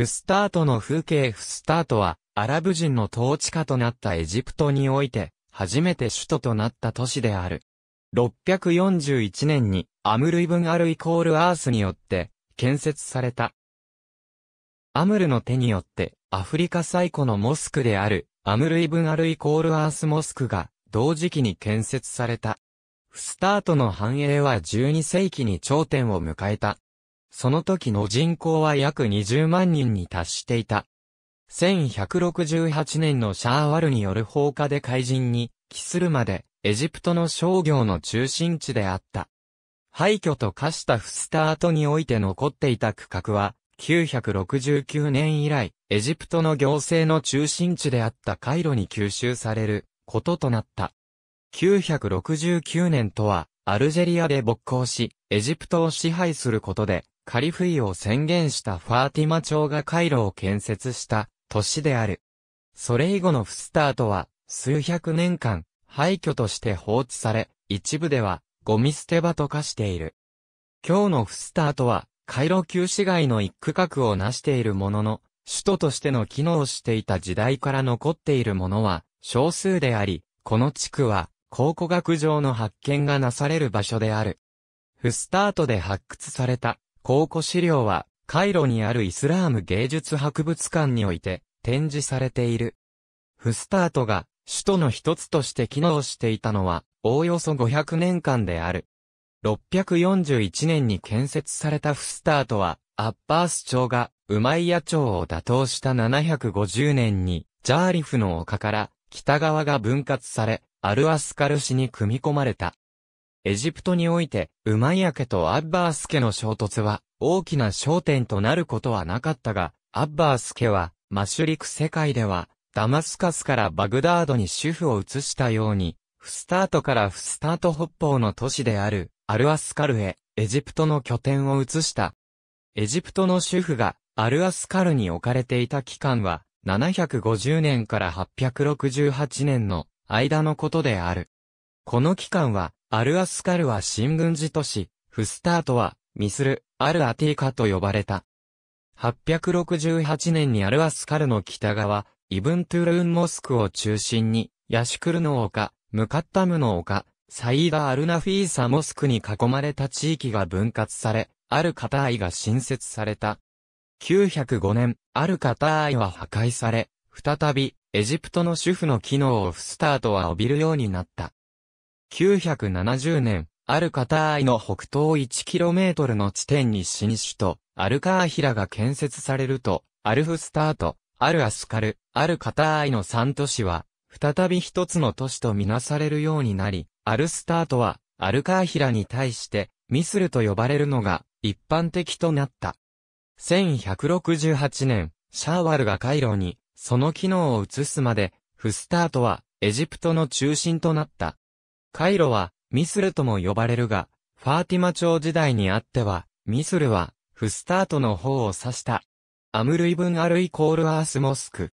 フスタートの風景フスタートは、アラブ人の統治下となったエジプトにおいて、初めて首都となった都市である。641年に、アムルイブンアルイコールアースによって、建設された。アムルの手によって、アフリカ最古のモスクである、アムルイブンアルイコールアースモスクが、同時期に建設された。フスタートの繁栄は12世紀に頂点を迎えた。その時の人口は約20万人に達していた。1168年のシャーワルによる放火で怪人に帰するまで、エジプトの商業の中心地であった。廃墟と化したフスタートにおいて残っていた区画は、969年以来、エジプトの行政の中心地であったカイロに吸収されることとなった。969年とは、アルジェリアで勃興し、エジプトを支配することで、カリフィを宣言したファーティマ朝が回路を建設した都市である。それ以後のフスタートは数百年間廃墟として放置され、一部ではゴミ捨て場と化している。今日のフスタートは回路旧市街の一区画を成しているものの、首都としての機能をしていた時代から残っているものは少数であり、この地区は考古学上の発見がなされる場所である。フスタートで発掘された考古資料は、カイロにあるイスラーム芸術博物館において展示されている。フスタートが首都の一つとして機能していたのは、おおよそ500年間である。641年に建設されたフスタートは、アッバース朝がウマイヤ朝を打倒した750年に、ジャーリフの丘から北側が分割され、アルアスカル市に組み込まれた。エジプトにおいて、ウマイア家とアッバース家の衝突は、大きな焦点となることはなかったが、アッバース家は、マシュリク世界では、ダマスカスからバグダードに主婦を移したように、フスタートからフスタート北方の都市である、アルアスカルへ、エジプトの拠点を移した。エジプトの主婦が、アルアスカルに置かれていた期間は、750年から868年の間のことである。この期間は、アルアスカルは新軍事都市、フスタートは、ミスル、アルアティーカと呼ばれた。868年にアルアスカルの北側、イブントゥルーンモスクを中心に、ヤシクルの丘、ムカッタムの丘、サイーダ・アルナフィーサモスクに囲まれた地域が分割され、アルカターイが新設された。905年、アルカターイは破壊され、再び、エジプトの主婦の機能をフスタートは帯びるようになった。970年、アルカターイの北東 1km の地点に新首都、アルカーヒラが建設されると、アルフスタート、アルアスカル、アルカターイの3都市は、再び一つの都市とみなされるようになり、アルスタートは、アルカーヒラに対して、ミスルと呼ばれるのが、一般的となった。1168年、シャーワルがカイロに、その機能を移すまで、フスタートは、エジプトの中心となった。カイロは、ミスルとも呼ばれるが、ファーティマ朝時代にあっては、ミスルは、フスタートの方を指した。アムルイブンアルイコールアースモスク。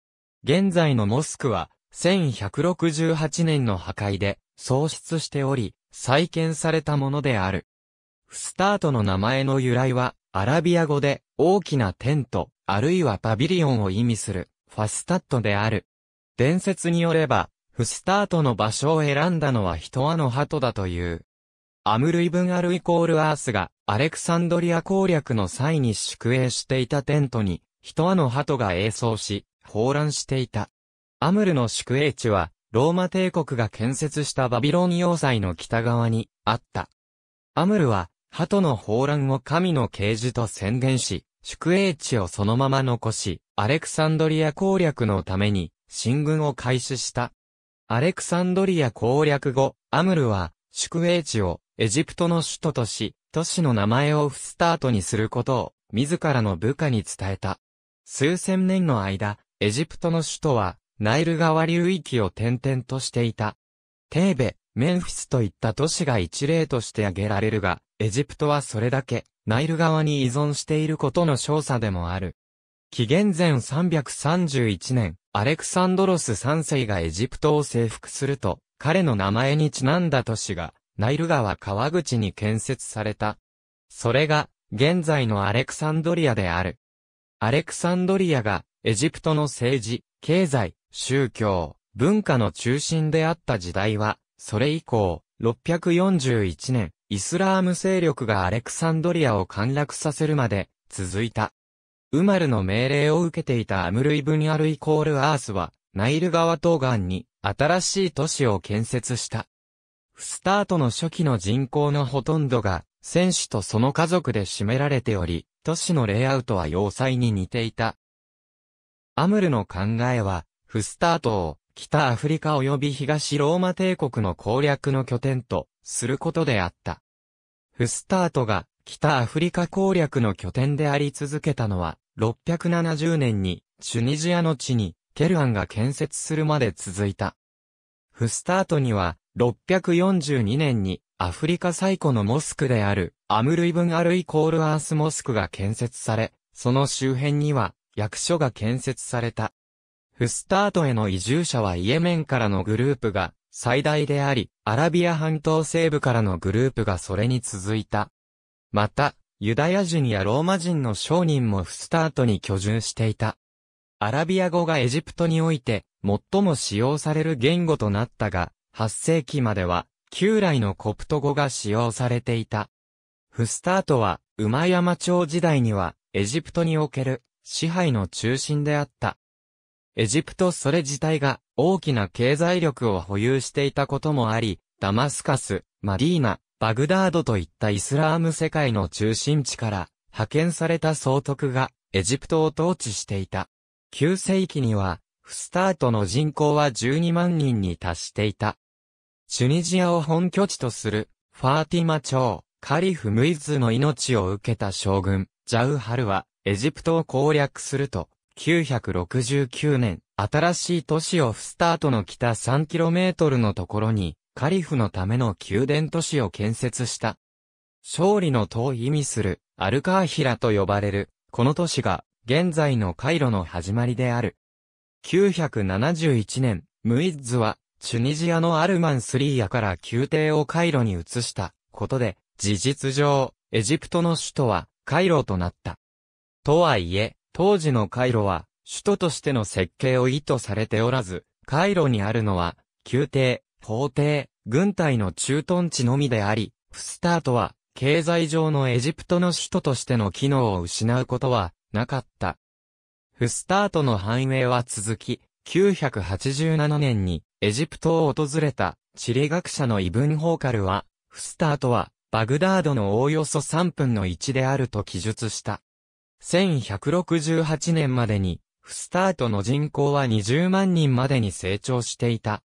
現在のモスクは、1168年の破壊で、喪失しており、再建されたものである。フスタートの名前の由来は、アラビア語で、大きなテント、あるいはパビリオンを意味する、ファスタットである。伝説によれば、不スタートの場所を選んだのは人和の鳩だという。アムルイブンアルイコールアースが、アレクサンドリア攻略の際に宿営していたテントに、人和の鳩が営像し、放乱していた。アムルの宿営地は、ローマ帝国が建設したバビロン要塞の北側にあった。アムルは、鳩の放乱を神の啓示と宣言し、宿営地をそのまま残し、アレクサンドリア攻略のために、進軍を開始した。アレクサンドリア攻略後、アムルは、宿営地をエジプトの首都とし、都市の名前をフスタートにすることを、自らの部下に伝えた。数千年の間、エジプトの首都は、ナイル川流域を転々としていた。テーベ、メンフィスといった都市が一例として挙げられるが、エジプトはそれだけ、ナイル川に依存していることの少佐でもある。紀元前331年、アレクサンドロス3世がエジプトを征服すると、彼の名前にちなんだ都市が、ナイル川川口に建設された。それが、現在のアレクサンドリアである。アレクサンドリアが、エジプトの政治、経済、宗教、文化の中心であった時代は、それ以降、641年、イスラーム勢力がアレクサンドリアを陥落させるまで、続いた。ウマルの命令を受けていたアムルイブニアルイコールアースは、ナイル川東岸に新しい都市を建設した。フスタートの初期の人口のほとんどが、選手とその家族で占められており、都市のレイアウトは要塞に似ていた。アムルの考えは、フスタートを北アフリカ及び東ローマ帝国の攻略の拠点とすることであった。フスタートが北アフリカ攻略の拠点であり続けたのは670年にチュニジアの地にケルアンが建設するまで続いた。フスタートには642年にアフリカ最古のモスクであるアムルイブンアルイコールアースモスクが建設され、その周辺には役所が建設された。フスタートへの移住者はイエメンからのグループが最大であり、アラビア半島西部からのグループがそれに続いた。また、ユダヤ人やローマ人の商人もフスタートに居住していた。アラビア語がエジプトにおいて最も使用される言語となったが、8世紀までは旧来のコプト語が使用されていた。フスタートは馬山町時代にはエジプトにおける支配の中心であった。エジプトそれ自体が大きな経済力を保有していたこともあり、ダマスカス、マディーナ、バグダードといったイスラーム世界の中心地から派遣された総督がエジプトを統治していた。9世紀には、フスタートの人口は12万人に達していた。チュニジアを本拠地とする、ファーティマ朝、カリフ・ムイズの命を受けた将軍、ジャウハルは、エジプトを攻略すると、969年、新しい都市をフスタートの北 3km のところに、カリフのための宮殿都市を建設した。勝利の塔を意味する、アルカーヒラと呼ばれる、この都市が、現在のカイロの始まりである。971年、ムイッズは、チュニジアのアルマンスリーヤから宮廷をカイロに移したことで、事実上、エジプトの首都はカイロとなった。とはいえ、当時のカイロは、首都としての設計を意図されておらず、カイロにあるのは、宮廷、法廷、軍隊の駐屯地のみであり、プスタートは、経済上のエジプトの首都としての機能を失うことは、なかった。フスタートの繁栄は続き、987年にエジプトを訪れた地理学者のイブン・ホーカルは、フスタートはバグダードのおおよそ3分の1であると記述した。1168年までに、フスタートの人口は20万人までに成長していた。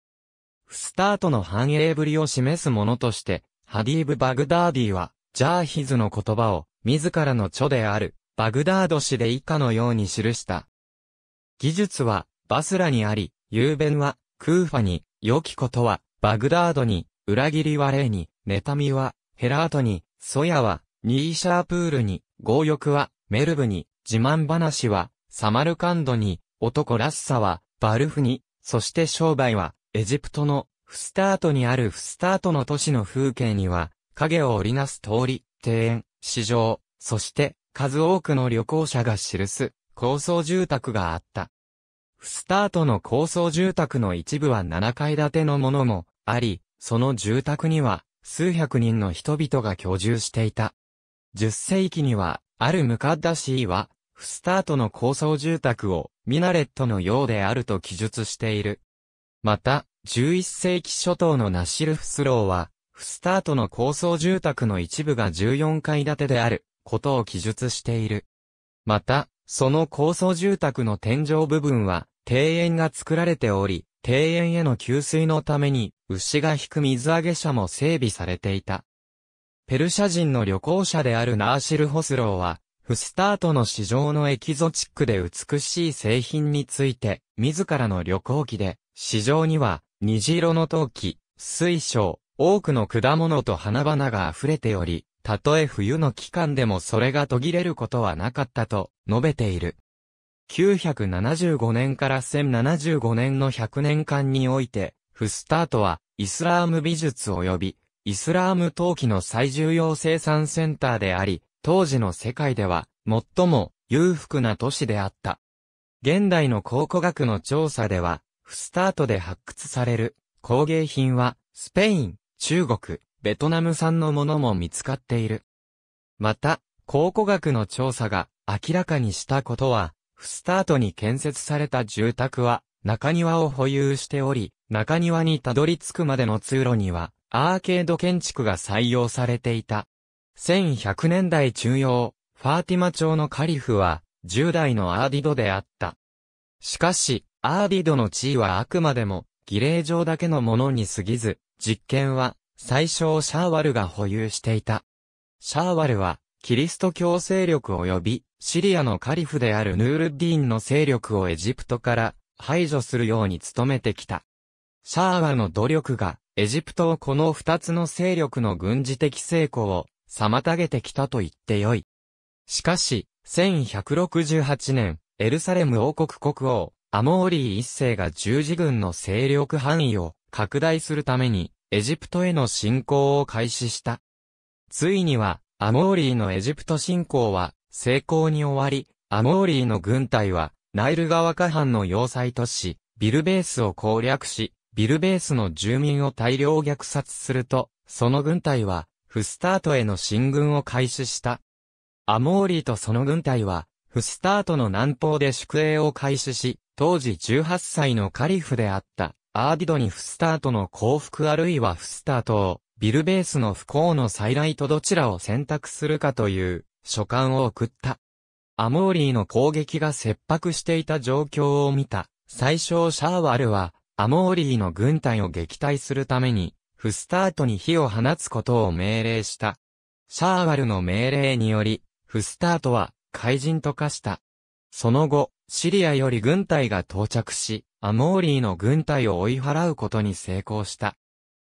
スタートの繁栄ぶりを示すものとして、ハディーブ・バグダーディは、ジャーヒズの言葉を、自らの著である、バグダード氏で以下のように記した。技術は、バスラにあり、雄弁は、クーファに、良きことは、バグダードに、裏切りは霊に、妬みは、ヘラートに、ソヤは、ニーシャープールに、強欲は、メルブに、自慢話は、サマルカンドに、男らしさは、バルフに、そして商売は、エジプトのフスタートにあるフスタートの都市の風景には、影を織りなす通り、庭園、市場、そして数多くの旅行者が記す高層住宅があった。フスタートの高層住宅の一部は7階建てのものもあり、その住宅には数百人の人々が居住していた。10世紀には、あるムカッダシーは、フスタートの高層住宅をミナレットのようであると記述している。また、11世紀初頭のナシルフスローは、フスタートの高層住宅の一部が14階建てであることを記述している。また、その高層住宅の天井部分は庭園が作られており、庭園への給水のために牛が引く水揚げ車も整備されていた。ペルシャ人の旅行者であるナーシル・ホスローは、フスタートの市場のエキゾチックで美しい製品について、自らの旅行記で、市場には、虹色の陶器、水晶、多くの果物と花々が溢れており、たとえ冬の期間でもそれが途切れることはなかったと述べている。975年から1075年の100年間において、フスタートはイスラーム美術及びイスラーム陶器の最重要生産センターであり、当時の世界では最も裕福な都市であった。現代の考古学の調査では、フスタートで発掘される工芸品は、スペイン、中国、ベトナム産のものも見つかっている。また、考古学の調査が明らかにしたことは、フスタートに建設された住宅は中庭を保有しており、中庭にたどり着くまでの通路にはアーケード建築が採用されていた。1100年代中央、ファーティマ朝のカリフは10代のアーディドであった。しかし、アービドの地位はあくまでも、儀礼上だけのものに過ぎず、実権は、最初シャーワルが保有していた。シャーワルは、キリスト教勢力及び、シリアのカリフであるヌールディーンの勢力をエジプトから排除するように努めてきた。シャーワルの努力が、エジプトをこの二つの勢力の軍事的成功を妨げてきたと言ってよい。しかし、1168年、エルサレム王国国王、アモーリー一世が十字軍の勢力範囲を拡大するためにエジプトへの侵攻を開始した。ついにはアモーリーのエジプト侵攻は成功に終わり、アモーリーの軍隊はナイル川下藩の要塞都市ビルベースを攻略し、ビルベースの住民を大量虐殺すると、その軍隊はフスタートへの進軍を開始した。アモーリーとその軍隊は、フスタートの南方で宿営を開始し、当時18歳のカリフであった、アーディドにフスタートの幸福あるいはフスタートを、ビルベースの不幸の再来とどちらを選択するかという、書簡を送った。アモーリーの攻撃が切迫していた状況を見た、最初シャーワルは、アモーリーの軍隊を撃退するために、フスタートに火を放つことを命令した。シャーワルの命令により、フスタートは、怪人と化した。その後、シリアより軍隊が到着し、アモーリーの軍隊を追い払うことに成功した。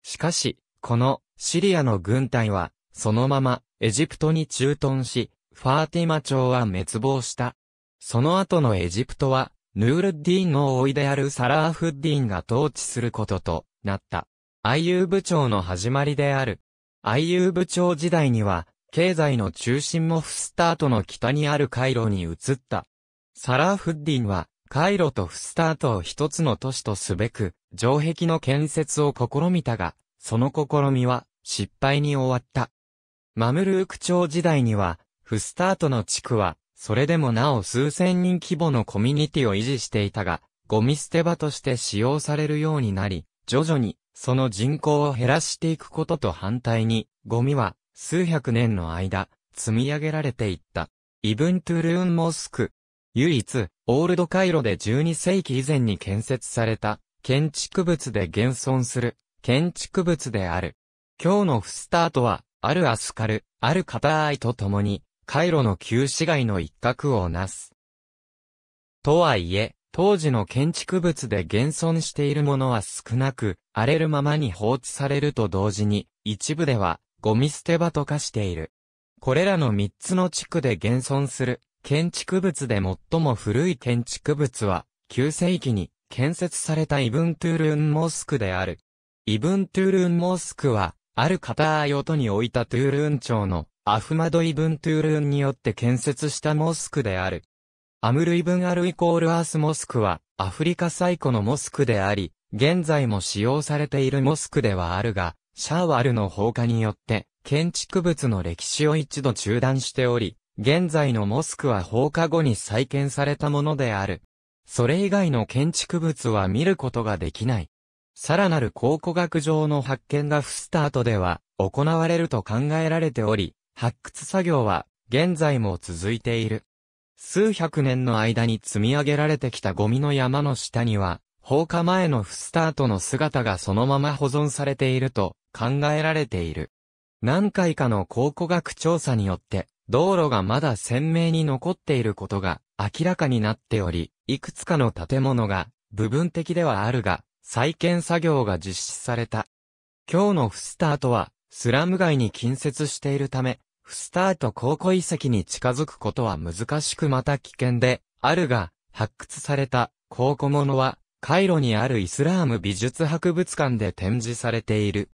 しかし、このシリアの軍隊は、そのままエジプトに駐屯し、ファーティマ朝は滅亡した。その後のエジプトは、ヌールッディーンの老いであるサラーフッディーンが統治することとなった。アイユー部長の始まりである。アイユー部長時代には、経済の中心もフスタートの北にあるカイロに移った。サラーフッディンは、カイロとフスタートを一つの都市とすべく、城壁の建設を試みたが、その試みは、失敗に終わった。マムルーク朝時代には、フスタートの地区は、それでもなお数千人規模のコミュニティを維持していたが、ゴミ捨て場として使用されるようになり、徐々に、その人口を減らしていくことと反対に、ゴミは、数百年の間、積み上げられていった。イブントゥルーンモスク、唯一、オールドカイロで12世紀以前に建設された、建築物で現存する、建築物である。今日のフスタートは、あるアスカル、あるカターイと共に、カイロの旧市街の一角をなす。とはいえ、当時の建築物で現存しているものは少なく、荒れるままに放置されると同時に、一部では、ゴミ捨て場と化している。これらの3つの地区で現存する、建築物で最も古い建築物は、9世紀に建設されたイブントゥールンモスクである。イブントゥールンモスクは、あるーヨトに置いたトゥールン町のアフマド・イブントゥールンによって建設したモスクである。アムル・イブン・アル・イコール・アース・モスクは、アフリカ最古のモスクであり、現在も使用されているモスクではあるが、シャーワルの放火によって、建築物の歴史を一度中断しており、現在のモスクは放課後に再建されたものである。それ以外の建築物は見ることができない。さらなる考古学上の発見がフスタートでは行われると考えられており、発掘作業は現在も続いている。数百年の間に積み上げられてきたゴミの山の下には、放火前のフスタートの姿がそのまま保存されていると考えられている。何回かの考古学調査によって、道路がまだ鮮明に残っていることが明らかになっており、いくつかの建物が部分的ではあるが、再建作業が実施された。今日のフスタートは、スラム街に近接しているため、フスタート考古遺跡に近づくことは難しくまた危険で、あるが、発掘された考古物は、カイロにあるイスラーム美術博物館で展示されている。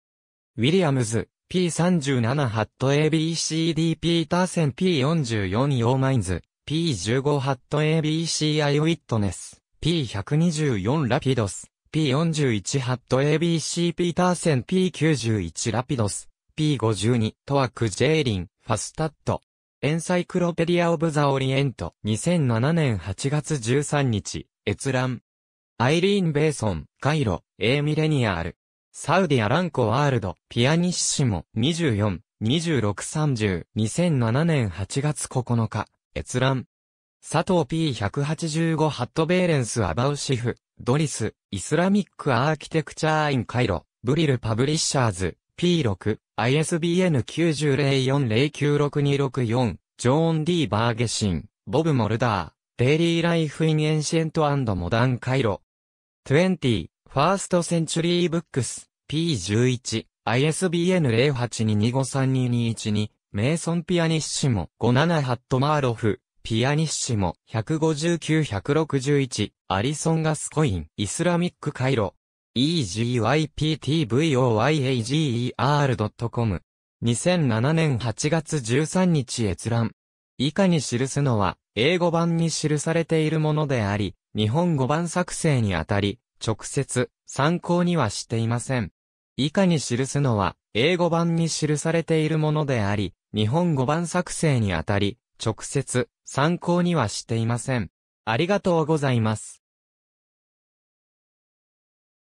ウィリアムズ、P37 ハット ABCD ピーターセン P44 ヨーマインズ P15 ハット ABC i ウィットネス P124 ラピドス P41 ハット ABC ピーターセン P91 ラピドス P52 トワクジェーリンファスタットエンサイクロペディア・オブ・ザ・オリエント2007年8月13日閲覧アイリーン・ベーソン、カイロ、エーミレニアールサウディアランコワールド、ピアニッシモ、24、2630、2007年8月9日、閲覧。佐藤 P185 ハットベーレンスアバウシフ、ドリス、イスラミックアーキテクチャーインカイロ、ブリルパブリッシャーズ、P6、ISBN 9004096264、ジョーン・ D・ バーゲシン、ボブ・モルダー、デイリー・ライフ・イン・エンシェント・モダン・カイロ。20、ファーストセンチュリーブックス P11 ISBN 0822532212メイソンピアニッシモ57ハットマーロフピアニッシモ159161アリソンガスコインイスラミック回路 egyptvoyager.com 2007年8月13日閲覧以下に記すのは英語版に記されているものであり日本語版作成にあたり直接参考にはしていません。以下に記すのは、英語版に記されているものであり、日本語版作成にあたり、直接参考にはしていません。ありがとうございます。